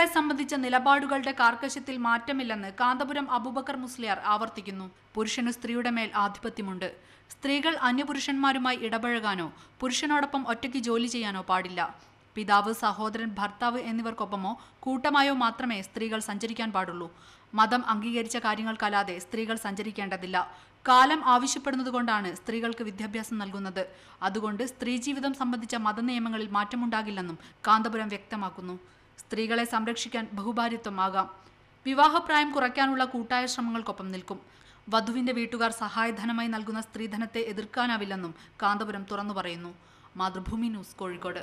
സ്ത്രീകളെ സംബന്ധിച്ച നിലപാടുകളുടെ കാർക്കശത്തിൽ മാറ്റമില്ലെന്ന് കാന്തപുരം അബൂബക്കർ മുസ്ലിയാർ ആവർത്തിക്കുന്നു പുരുഷന് സ്ത്രീയുടെ മേൽ ആധിപത്യമുണ്ട് സ്ത്രീകൾ അന്യപുരുഷന്മാരുമായി ഇടപഴകാനോ പുരുഷനോടൊപ്പം ഒറ്റയ്ക്ക് ജോലി ചെയ്യാനോ പാടില്ല പിതാവ് സഹോദരൻ ഭർത്താവ് എന്നിവർക്കൊപ്പമോ കൂട്ടമായോ മാത്രമേ സ്ത്രീകൾ സഞ്ചരിക്കാൻ പാടുള്ളൂ മതം അംഗീകരിച്ച കാര്യങ്ങൾക്കല്ലാതെ സ്ത്രീകൾ സഞ്ചരിക്കേണ്ടതില്ല കാലം ആവശ്യപ്പെടുന്നതുകൊണ്ടാണ് സ്ത്രീകൾക്ക് വിദ്യാഭ്യാസം നൽകുന്നത് അതുകൊണ്ട് സ്ത്രീജീവിതം സംബന്ധിച്ച മതനിയമങ്ങളിൽ മാറ്റമുണ്ടാകില്ലെന്നും കാന്തപുരം വ്യക്തമാക്കുന്നു സ്ത്രീകളെ സംരക്ഷിക്കാൻ ബഹുഭാര്യത്വമാകാം വിവാഹപ്രായം കുറയ്ക്കാനുള്ള കൂട്ടായ ശ്രമങ്ങൾക്കൊപ്പം നിൽക്കും വധുവിന്റെ വീട്ടുകാർ സഹായധനമായി നൽകുന്ന സ്ത്രീധനത്തെ എതിർക്കാനാവില്ലെന്നും കാന്തപുരം തുറന്നു പറയുന്നു മാതൃഭൂമി ന്യൂസ് കോഴിക്കോട്